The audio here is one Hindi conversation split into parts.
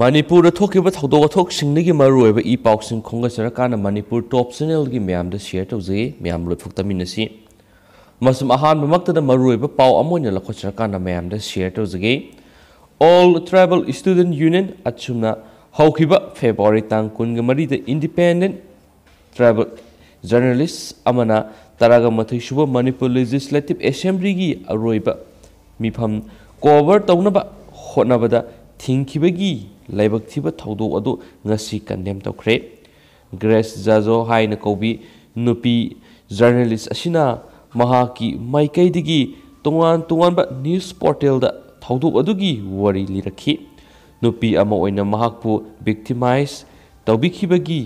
मनपुर थोकबाथोकसी खोसर मनपुर टोप चेनेल की मैम शेयर तौजे मैम लोफमी अहम पा अमोन लखोसर मैम शेयर तौजे ओल ट्राइबल स्टूडें यूनियन अच्छी फेब्रवरी तंग कूग मरीद इंडिपेंडें ट्राइबल जर्नलीस्म तरग मथे सूब मनपुर लेजिस्लेटिव एसेंब्ली की अरब मीफम तौनब हो थी लाइबक थीब थौदों अदु ngasi condemn tawkhre Grace Zazo haina kaubi nupi journalist asina mahaki maikai digi tongan tongan ba news portal da thaudu adugi wari lirakhi nupi ama oina mahakpu victimize tawbikibagi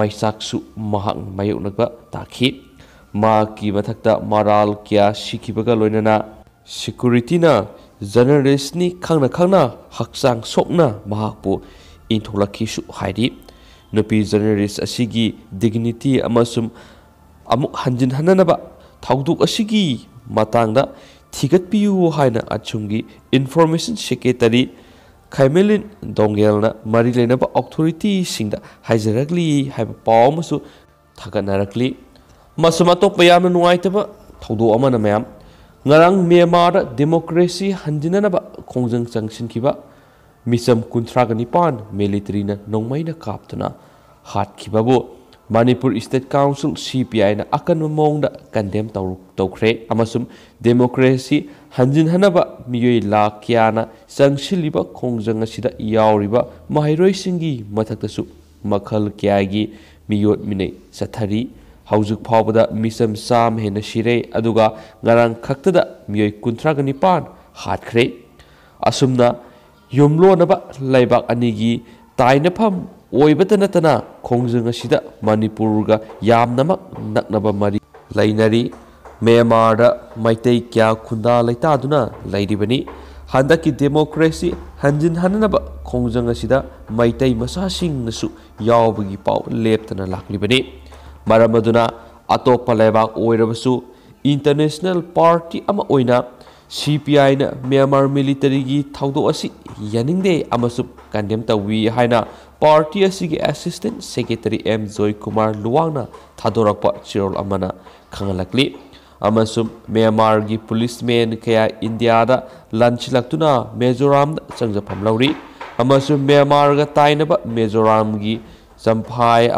maisaksu mahak mayoknaga takhi ma ki mathakta maral kya sikhibaga loinana security na journalist ni kangna khangna haksang sokna mahakpu intholaki su hairi nupi journalist asigi dignity amasum amuk hanjin ba thauduk asigi matangda tigat piyu haina achungi information secretary khaimelin dongelna mari ba authority singda haijaragli haiba pawmasu thaganarakli masuma to payamna nuaitaba thodo amana mayam ngarang Myanmar democracy handina na ba kongjang changsin kiba misam kunthra ga nipan military na nongmai na kaptuna hat kiba bu Manipur State Council CPI na akan mong da condemn taw tawkre amasum democracy hanjin hanaba miyoi la kya na changsiliba kongjang asida yauriba mahairoi singi mathaktasu makhal kya gi miyot minai sathari ꯍꯧꯖꯤꯛ ꯐꯥꯎꯕꯗ ꯃꯤꯆꯝ ꯆꯥꯝꯃ ꯍꯦꯟꯅ ꯁꯤꯔꯦ ꯑꯗꯨꯒ ꯉꯔꯥꯡ ꯈꯛꯇꯗ ꯃꯤꯑꯣꯏ ꯀꯨꯟꯊ꯭ꯔꯥꯒ ꯅꯤꯄꯥꯟ ꯍꯥꯠꯈ꯭ꯔꯦ ꯑꯁꯨꯝꯅ ꯌꯨꯝꯂꯣꯟꯅꯕ ꯂꯩꯕꯥꯛ ꯑꯅꯤꯒꯤ ꯇꯥꯏꯅꯐꯝ ꯑꯣꯏꯕꯇ ꯅꯠꯇꯅ ꯈꯣꯡꯖꯪ ꯑꯁꯤꯗ ꯃꯅꯤꯄꯨꯔꯒ ꯌꯥꯝꯅꯃꯛ ꯅꯛꯅꯕ ꯃꯔꯤ ꯂꯩꯅꯔꯤ ꯃꯦꯟꯃꯥꯔꯗ ꯃꯩꯇꯩ ꯀꯌꯥ ꯈꯨꯟꯗꯥ ꯂꯩꯇꯥꯗꯨꯅ ꯂꯩꯔꯤꯕꯅꯤ ꯍꯟꯗꯛꯀꯤ ꯗꯦꯃꯣꯀ꯭ꯔꯦꯁꯤ ꯍꯟꯖꯤꯟ ꯍꯟꯅꯅꯕ ꯈꯣꯡꯖꯪ ꯑꯁꯤꯗ ꯃꯩꯇꯩ ꯃꯆꯥꯁꯤꯡꯅꯁꯨ ꯌꯥꯎꯕꯒꯤ ꯄꯥꯎ ꯂꯦꯞꯇꯅ ꯂꯥꯛꯂꯤꯕꯅꯤ मरम अदुना अतोप्पा इंटरनेशनल पार्टी अमा ओइना CPI ना म्यांमार मिलिटरी की थौदोक असि यानिंगदे अमसु कंडेम तवी हाइना पार्टी असि की सेक्रेटरी एम जॉय कुमार लुवांगना थादोरप चिरोल अमना खंगलकली अमसु म्यांमार की पुलिसमैन कया इंडिया दा लंचलक्तुना मिजोरम चंगजफम लौरी अमसु म्यांमार गा की चंफाई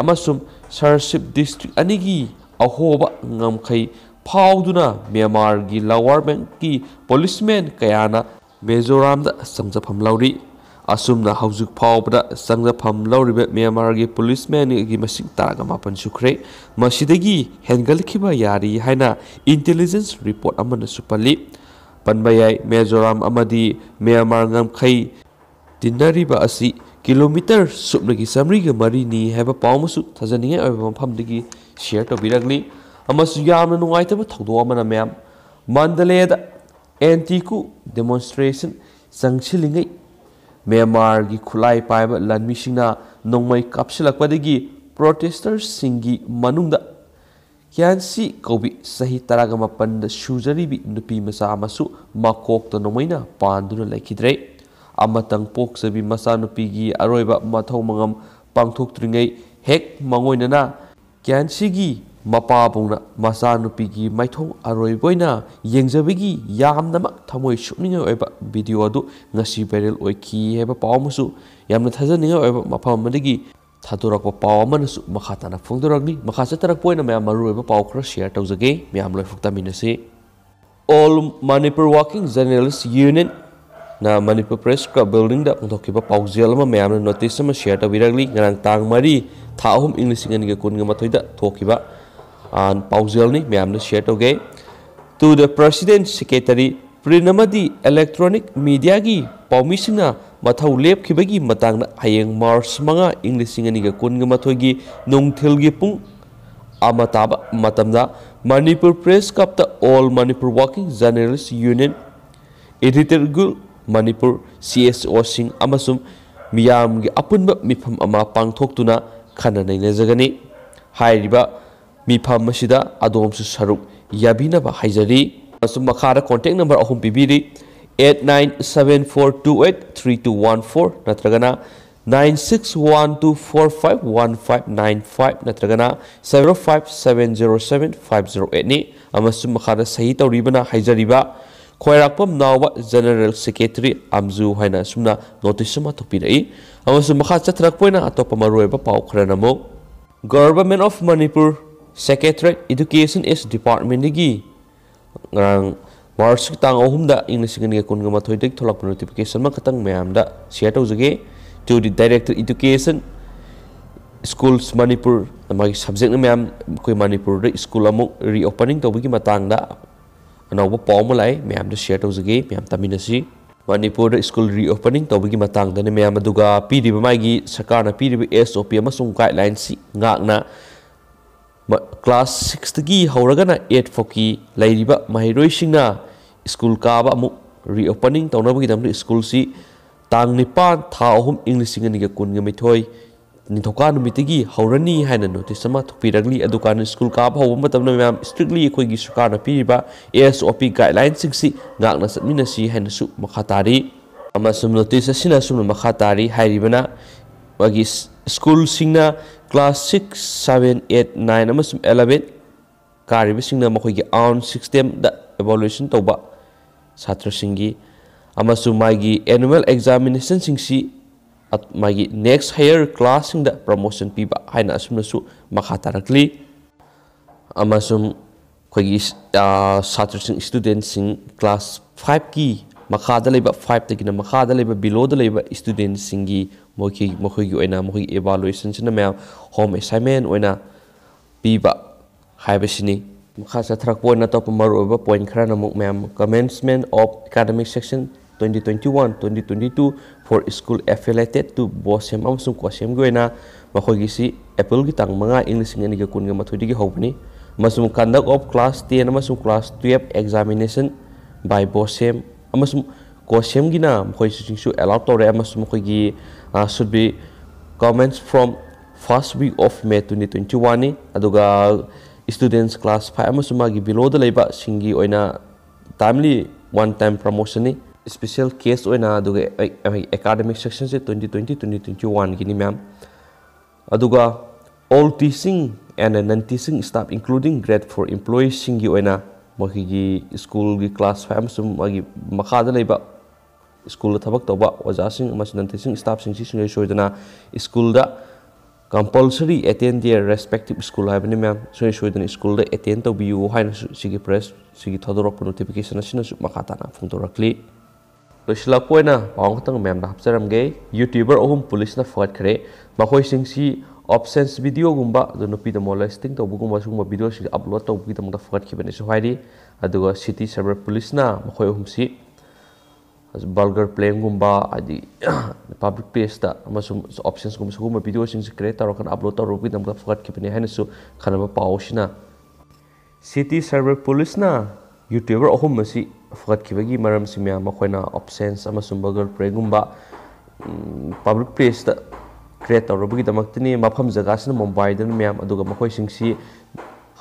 ꯁꯔꯁꯤꯞ ꯗꯤꯁꯇ꯭ꯔꯤꯛ ꯑꯅꯤꯒꯤ ꯑꯍꯣꯕ ꯉꯝꯈꯩ ꯐꯥꯎꯗꯨꯅ ꯃ꯭ꯌꯥꯟꯃꯥꯔꯒꯤ ꯂꯋꯥꯔ ꯕꯦꯡꯛꯀꯤ ꯄꯣꯂꯤꯁꯃꯦꯟ ꯀꯌꯥꯅ ꯃꯤꯖꯣꯔꯥꯝꯗ ꯆꯪꯖꯐꯝ ꯂꯧꯔꯤ ꯑꯁꯨꯝꯅ ꯍꯧꯖꯤꯛ ꯐꯥꯎꯕꯗ ꯆꯪꯖꯐꯝ ꯂꯧꯔꯤꯕ ꯃ꯭ꯌꯥꯟꯃꯥꯔꯒꯤ ꯄꯨꯂꯤꯁꯃꯦꯟꯒꯤ ꯃꯁꯤꯡ ꯇꯔꯥꯒ ꯃꯥꯄꯟ ꯁꯨꯈ꯭ꯔꯦ ꯃꯁꯤꯗꯒꯤ ꯍꯦꯟꯒꯠꯂꯛꯈꯤꯕ ꯌꯥꯔꯤ ꯍꯥꯏꯅ ꯏꯟꯇꯦꯂꯤꯖꯦꯟꯁ ꯔꯤꯄꯣꯔꯠ ꯑꯃꯅꯁꯨ ꯄꯜꯂꯤ ꯄꯟꯕ ꯌꯥꯏ ꯃꯤꯖꯣꯔꯥꯝ ꯑꯃꯗꯤ ꯃ꯭ꯌꯥꯟꯃꯥꯔ ꯉꯝꯈꯩ ꯇꯤꯟꯅꯔꯤꯕ ꯑꯁꯤ किलोमीटर सूप्ल की चमरी के मरी नि मामदी शेयर तौरगली नाइब थोदों मैम मंडलेद एंटीकू डेमोस्ट्रेसन चंसली म्यांमार की खुल पाब लाई नौम कपलपी प्रोटेस्टर क्यासी कौबी सही तरह सूजरी नुपी मचा मकोक्त नौमेना पादुना amatang pok sabi masanu pigi aroiba mathau mangam pangthuk tringei hek mangoina na kyan sigi mapa bungna masanu pigi maithong aroiboina yengjabigi yamna ma thamoi shupninga oiba video adu ngasi viral oiki heba pawmusu yamna thajaninga oiba mafam madigi थादोरक पावमनसु मखाताना फोंदोरगनि मखासे तरक पोइन मया मरुइबा पाव खर शेयर तौजगे मया हमलोय फुक्ता मिनसे all Manipur working journalists union na Manipur Press Club building da pangthokkiba pauzia lama mayamna notice ama share viragli ngarang tang mari tha ahum english ngan ge kun ga mathoida an pauzia ni mayamna share oke to the president secretary Prinamadi electronic media gi paumisina mathau lepkhibagi matang na hayeng mars manga english ngan ge kun ga mathoi gi nongthil gi pung amataba matamda Manipur Press kapta All Manipur Working Journalists Union Editor Group Manipur C S O Singh अपुब मिफम पाथोना खन नईनजगनी सरुक यभी मखा कॉन्टेक्ट नंबर अहम पीबीरी eight nine seven four two eight three two one four नत्रगना nine six one two four five one five nine five नत्रगना seven five seven zero seven five zero एटनी निखा सही तौरीबना khoirakpam nawa general secretary amzu haina sumna notice ma thupinai amasu makha chatrakpoina atopa maroi ba pau khranamu government of manipur secretary education is department gi ngrang march tang ohumda english ngi kun ngama thoi dik tholak notification ma khatang meamda siato juge to the director education schools manipur amagi subject ngam koi manipur re school amuk reopening to bugi matangda अनौब पाव लाए मैम शेयर तौजगे मैम तमीनसी मनपुर स्कूल रीओपनिंग तब की मतने मैम पीब माई सरकार पीब S O P guideline class six की हौरगना एट फोर की लेब महरोना स्कूल काब रीओपनिंग तौनबी स्कूल से तांग निपान था अहम इंग लिंग कुन मैथोई निधोकानुमितगी नोटिस थोपी दुकान स्कूल का हव मैं स्ट्रिटली सरकार पीब A S O P guideline चतमी मखा नोटिस मखा तारीना school class six seven eight nine eleven कारीबना मोदी आउन सिस्टम एवोलूशन तब छात्र माइ एनुअल एग्जामीनेसन मागी नेक्स्ट हायर क्लास प्रमोशन पीब है असमनसु मखा तारकली छात्र क्लास फाइव की मखाद लेब 5 लेब लेब की मोखी मोखी की ओइना मैं होम एसाइमें पीब है मखा सथरक पॉइंट खरा मैम commencement of academic section 2021 2022 for school affiliated to bosem Amsung kwasem Gwena ma gi si apple gi tang manga english ngani ga kun ga mathu di gi hobni masum conduct of class 10 masum class 12 examination by bosem amasum Kwasem gi na khoi si sing su allow to re amasum khoi gi uh, should be comments from first week of may 2021 ni aduga students class 5 amasum ma gi below the leba singi oina timely one time promotion ni special case होना एकाडमिक सेक्शन से twenty twenty twenty twenty one की ma'am all teaching and non teaching staff including grade four employees की होना ꯃꯈꯣꯏꯒꯤ ꯁ꯭ꯀꯨꯜꯒꯤ ꯀ꯭ꯂꯥꯁ ꯐꯥꯏꯚ ꯑꯃꯁꯨꯡ ꯃꯥꯒꯤ ꯃꯈꯥꯗ ꯂꯩꯕ ꯁ꯭ꯀꯨꯜꯗ ꯊꯕꯛ ꯇꯧꯕ ꯑꯣꯖꯥꯁꯤꯡ ꯑꯃꯁꯨꯡ ꯅꯟꯇꯤꯁꯤꯡ ꯁ꯭ꯇꯥꯐꯁꯤꯡꯁꯤ ꯁꯨꯡꯂꯩ ꯁꯣꯏꯗꯅ ꯁ꯭ꯀꯨꯜꯗ compulsory attend their respective school ꯍꯥꯏꯕꯅꯤ ꯃꯌꯥꯝ ꯁꯨꯡꯂꯩ ꯁꯣꯏꯗꯅ ꯁ꯭ꯀꯨꯜꯗ ꯑꯦꯇꯦꯟ ꯇꯧꯕꯤꯌꯨ ꯍꯥꯏꯅꯁꯨ ꯁꯤꯒꯤ ꯄ꯭ꯔꯦꯁ ꯁꯤꯒꯤ ꯊꯥꯗꯣꯔꯛꯄ ꯅꯣꯇꯤꯐꯤꯀꯦꯁꯟ ꯑꯁꯤꯅꯁꯨ ꯃꯈꯥ ꯇꯥꯅ ꯐꯣꯡꯗꯣꯔꯛꯂꯤ Loisila poina pawang tang mem na hapsaram ge YouTuber ohum police na fuat kre makoi sing si obscene video gumba do nupi da molesting to bugum wasung ma video sing upload to bugi da mung da fuat ki bani so hairi aduga city cyber police na makoi ohum si as vulgar playing gumba adi public place da amasung options gumba sugum video sing si kre taro kan upload to bugi da mung da fuat ki bani haina su kana ba pawo sina city cyber police na YouTuber ohum ma si Fakat kibagi maram makwai na obsens ama sumbagal pregumba public place ta kreta robugi ta maktini mapham zagas na mumbai dan miam aduga makwai sing si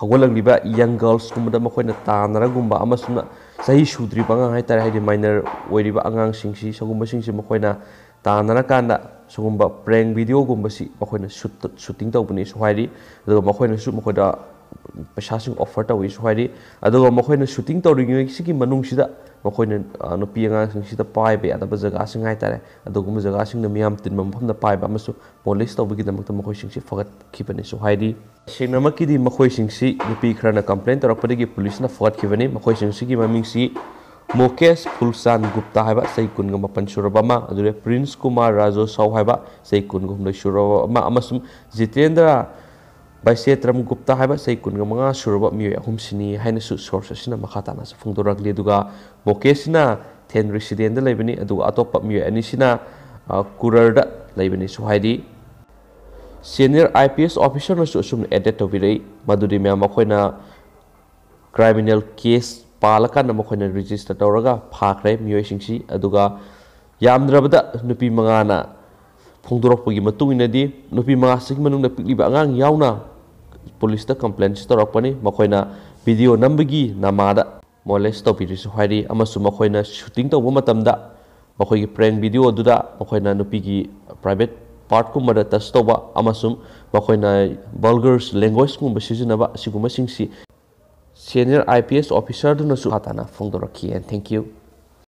hagolang liba young girls kumuda makwena tanara gumba ama sumna sahi shudri banga hai tara hai minor wai riba angang sing si sagumba sing si makwena tanara kanda sagumba prank video gumba si makwena shooting ta upuni suhari makwai na shoot da ꯄꯩꯁꯥꯁꯤꯡ ꯑꯣꯐꯔ ꯇꯧꯏꯁꯨ ꯍꯥꯏꯔꯤ ꯑꯗꯨꯒ ꯃꯈꯣꯏꯅ ꯁꯨꯇꯤꯡ ꯇꯧꯔꯤꯉꯩꯁꯤꯒꯤ ꯃꯅꯨꯡꯁꯤꯗ ꯃꯈꯣꯏꯅ ꯅꯨꯄꯤ ꯑꯉꯥꯡꯁꯤꯡꯁꯤꯗ ꯄꯥꯏꯕ ꯌꯥꯗꯕ ꯖꯒꯥꯁꯤꯡ ꯍꯥꯏꯇꯥꯔꯦ ꯑꯗꯨꯒꯨꯝꯕ ꯖꯒꯥꯁꯤꯡꯅ ꯃꯤꯌꯥꯝ ꯇꯤꯟꯕ ꯃꯐꯝꯗ ꯄꯥꯏꯕ ꯑꯃꯁꯨꯡ ꯄꯣꯂꯤꯁ ꯇꯧꯕꯒꯤꯗꯃꯛꯇ ꯃꯈꯣꯏꯁꯤꯡꯁꯤ ꯐꯒꯠꯈꯤꯕꯅꯤꯁꯨ ꯍꯥꯏꯔꯤ ꯁꯦꯡꯅꯃꯛꯀꯤꯗꯤ ꯃꯈꯣꯏꯁꯤꯡꯁꯤ ꯅꯨꯄꯤ ꯈꯔꯅ ꯀꯝꯄ꯭ꯂꯦꯟ ꯇꯧꯔꯛꯄꯗꯒꯤ ꯄꯨꯂꯤꯁꯅ ꯐꯒꯠꯈꯤꯕꯅꯤ ꯃꯈꯣꯏꯁꯤꯡꯁꯤꯒꯤ ꯃꯃꯤꯡꯁꯤ मोकेश फुलसान गुप्ता है चई कुन मपन सूरबमा प्रिंस कुमार राजो साउ है चई कुन हूं सूरब Jitendra bai se tram gupta haiba sei kun ga manga sur ba miwe hum sini haina su source sina makha na su phung dorak le duga ten resident da laibani adu atau pa miwe ani sina ah, kurar da laibani su senior ips officer ma su sum edit to birai maduri me ma khoina criminal case palaka na ma khoina register tawraga phakre miwe singsi aduga yamdrabda nupi manga na phung dorak pugi matung inadi nupi manga manung da pikli bangang ngang yauna polista komplain sitorok pani makhoina video nambagi nama ada, mole piri su hairi amasu makhoina shooting to bomatamda makhoi gi prank video duda makhoina nupi gi private part ku mada tas to ba amasum makhoina vulgar language ku bisi na ba sigumasing si senior ips officer duna su hatana fungdorok ki and thank you